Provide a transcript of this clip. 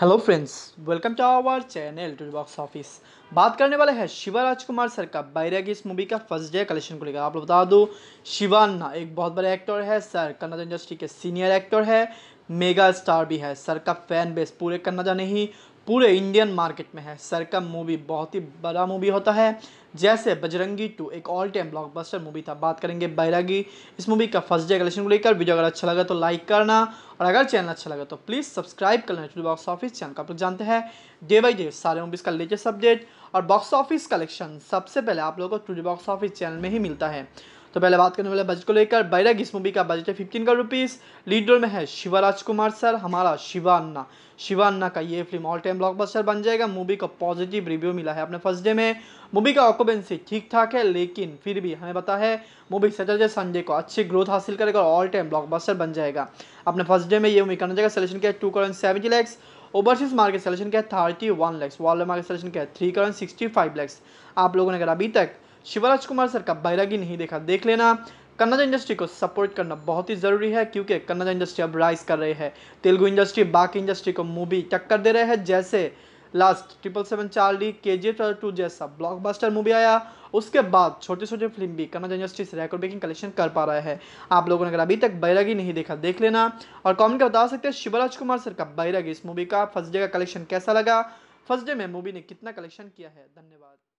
hello friends welcome to our channel to box office बात करने वाले हैं शिवा राजकुमार सर का बैरागी इस मूवी का फर्स्ट डे कलेक्शन को लेकर आप लोग बता दो शिवान्ना एक बहुत बड़े एक्टर है सर कन्नड़ इंडस्ट्री के सीनियर एक्टर है मेगा स्टार भी है सर का फैन बेस पूरे कन्नड़ा नहीं पूरे इंडियन मार्केट में है सरकम मूवी बहुत ही बड़ा मूवी होता है जैसे बजरंगी टू एक ऑल टाइम ब्लॉकबस्टर मूवी था बात करेंगे बैरागी इस मूवी का फर्स्ट डे कलेक्शन को लेकर वीडियो अगर अच्छा लगा तो लाइक करना और अगर चैनल अच्छा लगा तो प्लीज़ सब्सक्राइब करना लेना बॉक्स ऑफिस चैनल का आप लोग जानते हैं डे बाई डे सारे मूवीज़ का लेटेस्ट अपडेट और बॉक्स ऑफिस कलेक्शन सबसे पहले आप लोगों को टू बॉक्स ऑफिस चैनल में ही मिलता है तो पहले बात करने वाले बजट को लेकर बैरग इस मूवी का बजट है फिफ्टीन का रुपीज़ लीड रोल में है शिवा राजकुमार सर हमारा शिवान्ना शिवान्ना अन्ना का ये फिल्म ऑल टाइम ब्लॉकबस्टर बन जाएगा मूवी का पॉजिटिव रिव्यू मिला है अपने फर्स्ट डे में मूवी का ऑक्यूपेंसी ठीक ठाक है लेकिन फिर भी हमें पता है मूवी सैटरडे संडे को अच्छी ग्रोथ हासिल करेगा और ऑल टाइम ब्लॉकबस्टर बन जाएगा अपने फर्स्ट डे में ये मूवी करना जाएगा सलेक्शन किया two crore seventy lakhs overseas market selection किया है thirty one lakhs world market selection क्या है three crore sixty five lakhs आप लोगों ने अगर अभी तक शिवराज कुमार सर का बैरागी नहीं देखा देख लेना कन्नड़ इंडस्ट्री को सपोर्ट करना बहुत ही ज़रूरी है क्योंकि कन्नड़ इंडस्ट्री अब राइज कर रही है तेलुगु इंडस्ट्री बाकी इंडस्ट्री को मूवी टक्कर दे रहे हैं जैसे last triple seven Charlie K G two जैसा ब्लॉकबस्टर मूवी आया उसके बाद छोटे छोटे फिल्म भी कन्नड़ इंडस्ट्री से रेकॉर्ड ब्रेकिंग कलेक्शन कर पा रहा है आप लोगों ने अगर अभी तक बैरागी नहीं देखा देख लेना और कमेंट कर बता सकते हैं शिवराज कुमार सर का बैरागी इस मूवी का फर्स्ट डे का कलेक्शन कैसा लगा फर्स्ट डे में मूवी ने कितना कलेक्शन किया है धन्यवाद